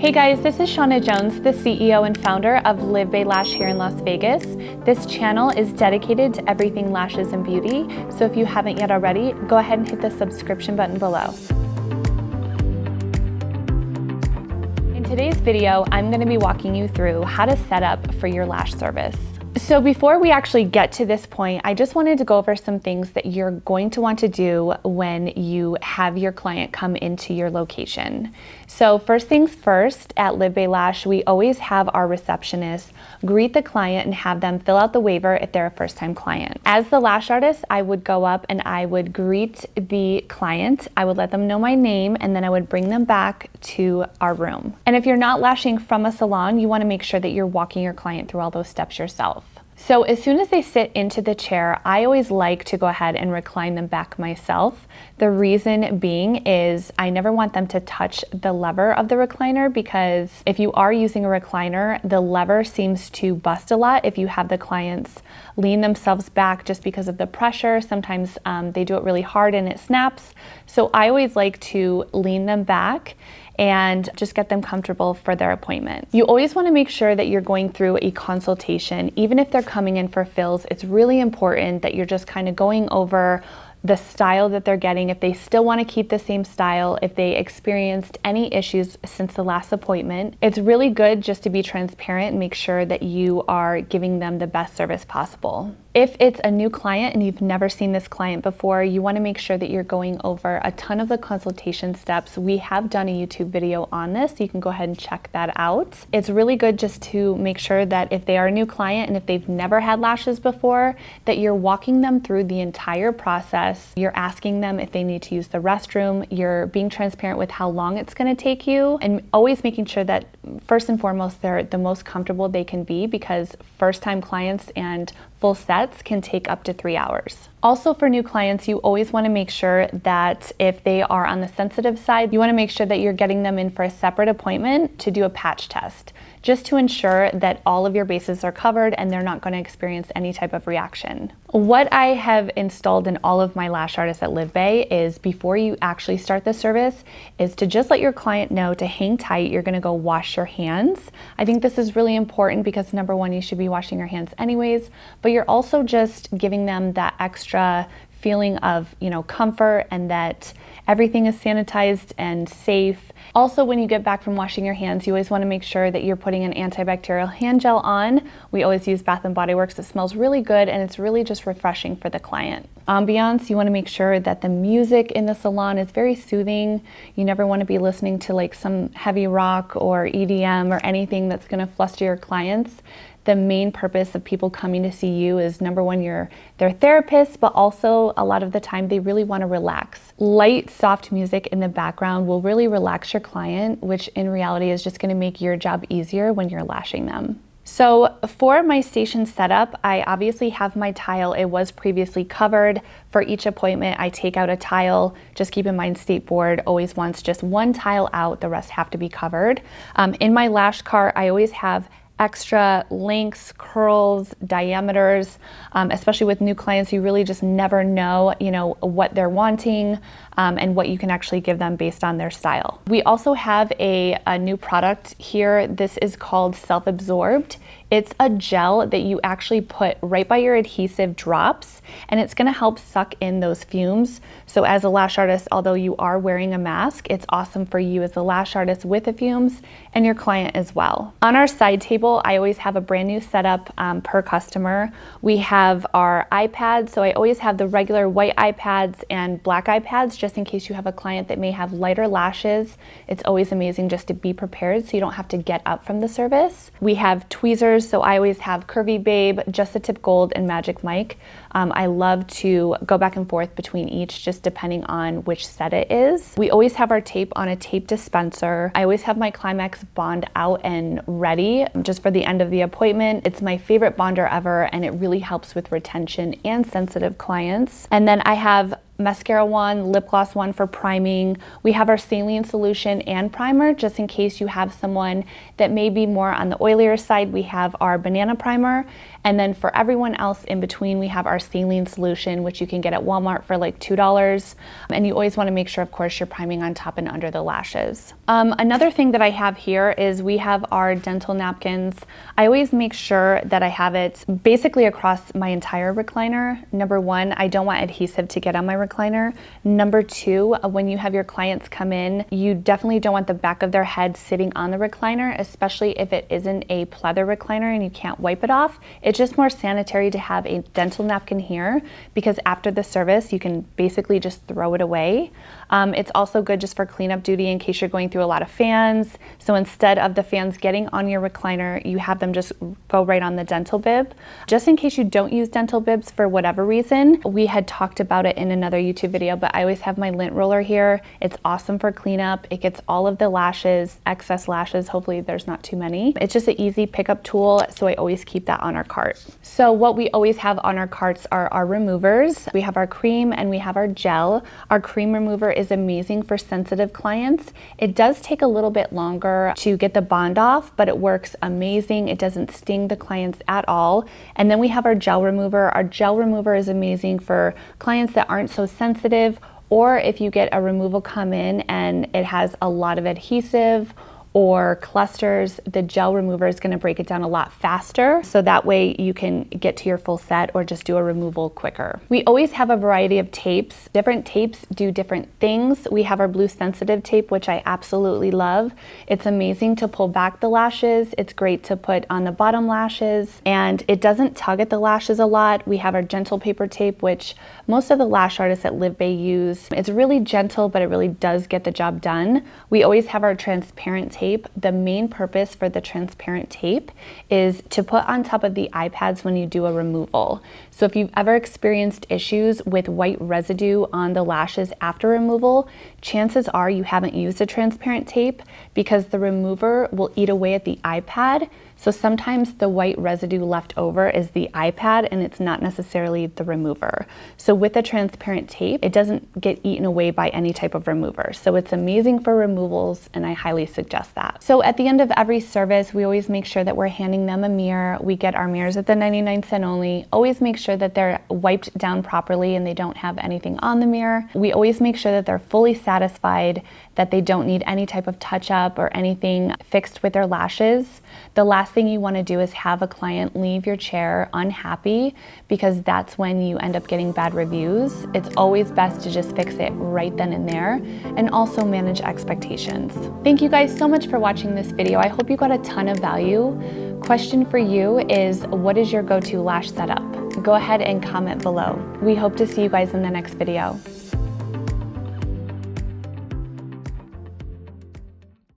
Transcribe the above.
Hey guys, this is Shauna Jones, the CEO and founder of Live Bay Lash here in Las Vegas. This channel is dedicated to everything lashes and beauty, so if you haven't yet already, go ahead and hit the subscription button below. In today's video, I'm going to be walking you through how to set up for your lash service. So before we actually get to this point, I just wanted to go over some things that you're going to want to do when you have your client come into your location. So first things first, at Live Bay Lash, we always have our receptionist greet the client and have them fill out the waiver if they're a first-time client. As the lash artist, I would go up and I would greet the client. I would let them know my name and then I would bring them back to our room. And if you're not lashing from a salon, you wanna make sure that you're walking your client through all those steps yourself. So as soon as they sit into the chair, I always like to go ahead and recline them back myself. The reason being is I never want them to touch the lever of the recliner because if you are using a recliner, the lever seems to bust a lot if you have the clients lean themselves back just because of the pressure. Sometimes um, they do it really hard and it snaps. So I always like to lean them back and just get them comfortable for their appointment. You always want to make sure that you're going through a consultation, even if they're coming in for fills. It's really important that you're just kind of going over the style that they're getting, if they still want to keep the same style, if they experienced any issues since the last appointment. It's really good just to be transparent and make sure that you are giving them the best service possible. If it's a new client and you've never seen this client before, you want to make sure that you're going over a ton of the consultation steps. We have done a YouTube video on this. So you can go ahead and check that out. It's really good just to make sure that if they are a new client and if they've never had lashes before, that you're walking them through the entire process. You're asking them if they need to use the restroom. You're being transparent with how long it's going to take you and always making sure that first and foremost, they're the most comfortable they can be because first time clients and Full sets can take up to three hours. Also for new clients, you always wanna make sure that if they are on the sensitive side, you wanna make sure that you're getting them in for a separate appointment to do a patch test, just to ensure that all of your bases are covered and they're not gonna experience any type of reaction. What I have installed in all of my lash artists at LiveBay is before you actually start the service is to just let your client know to hang tight. You're gonna go wash your hands. I think this is really important because number one, you should be washing your hands anyways, but you're also just giving them that extra feeling of, you know, comfort and that everything is sanitized and safe. Also, when you get back from washing your hands, you always want to make sure that you're putting an antibacterial hand gel on. We always use Bath and Body Works. It smells really good and it's really just refreshing for the client. Ambiance, you want to make sure that the music in the salon is very soothing. You never want to be listening to like some heavy rock or EDM or anything that's going to fluster your clients the main purpose of people coming to see you is number one, you're their therapist, but also a lot of the time they really want to relax. Light, soft music in the background will really relax your client, which in reality is just going to make your job easier when you're lashing them. So for my station setup, I obviously have my tile. It was previously covered. For each appointment, I take out a tile. Just keep in mind, State Board always wants just one tile out. The rest have to be covered. Um, in my lash cart, I always have extra lengths, curls, diameters, um, especially with new clients, you really just never know, you know, what they're wanting um, and what you can actually give them based on their style. We also have a, a new product here. This is called Self Absorbed. It's a gel that you actually put right by your adhesive drops and it's gonna help suck in those fumes. So as a lash artist, although you are wearing a mask, it's awesome for you as a lash artist with the fumes and your client as well. On our side table, I always have a brand new setup um, per customer. We have our iPads, so I always have the regular white iPads and black iPads just in case you have a client that may have lighter lashes. It's always amazing just to be prepared so you don't have to get up from the service. We have tweezers colors. So I always have Curvy Babe, Just a Tip Gold, and Magic Mike. Um, I love to go back and forth between each just depending on which set it is. We always have our tape on a tape dispenser. I always have my Climax bond out and ready just for the end of the appointment. It's my favorite bonder ever and it really helps with retention and sensitive clients. And then I have mascara one, lip gloss one for priming. We have our saline solution and primer just in case you have someone that may be more on the oilier side. We have our banana primer and then for everyone else in between, we have our saline solution, which you can get at Walmart for like $2. And you always wanna make sure, of course, you're priming on top and under the lashes. Um, another thing that I have here is we have our dental napkins. I always make sure that I have it basically across my entire recliner. Number one, I don't want adhesive to get on my recliner. Number two, uh, when you have your clients come in, you definitely don't want the back of their head sitting on the recliner, especially if it isn't a pleather recliner and you can't wipe it off. It it's just more sanitary to have a dental napkin here because after the service, you can basically just throw it away. Um, it's also good just for cleanup duty in case you're going through a lot of fans. So instead of the fans getting on your recliner, you have them just go right on the dental bib. Just in case you don't use dental bibs for whatever reason, we had talked about it in another YouTube video, but I always have my lint roller here. It's awesome for cleanup. It gets all of the lashes, excess lashes. Hopefully there's not too many. It's just an easy pickup tool. So I always keep that on our cart cart. So what we always have on our carts are our removers. We have our cream and we have our gel. Our cream remover is amazing for sensitive clients. It does take a little bit longer to get the bond off, but it works amazing. It doesn't sting the clients at all. And then we have our gel remover. Our gel remover is amazing for clients that aren't so sensitive or if you get a removal come in and it has a lot of adhesive or clusters, the gel remover is gonna break it down a lot faster. So that way you can get to your full set or just do a removal quicker. We always have a variety of tapes. Different tapes do different things. We have our blue sensitive tape, which I absolutely love. It's amazing to pull back the lashes. It's great to put on the bottom lashes and it doesn't tug at the lashes a lot. We have our gentle paper tape, which most of the lash artists at Live Bay use. It's really gentle, but it really does get the job done. We always have our transparent tape, the main purpose for the transparent tape is to put on top of the iPads when you do a removal. So if you've ever experienced issues with white residue on the lashes after removal, chances are you haven't used a transparent tape because the remover will eat away at the iPad. So sometimes the white residue left over is the iPad and it's not necessarily the remover. So with a transparent tape, it doesn't get eaten away by any type of remover. So it's amazing for removals and I highly suggest that. So at the end of every service, we always make sure that we're handing them a mirror. We get our mirrors at the 99 cent only. Always make sure that they're wiped down properly and they don't have anything on the mirror. We always make sure that they're fully satisfied that they don't need any type of touch up or anything fixed with their lashes. The last thing you want to do is have a client leave your chair unhappy because that's when you end up getting bad reviews. It's always best to just fix it right then and there and also manage expectations. Thank you guys so much for watching this video. I hope you got a ton of value. Question for you is what is your go-to lash setup? Go ahead and comment below. We hope to see you guys in the next video.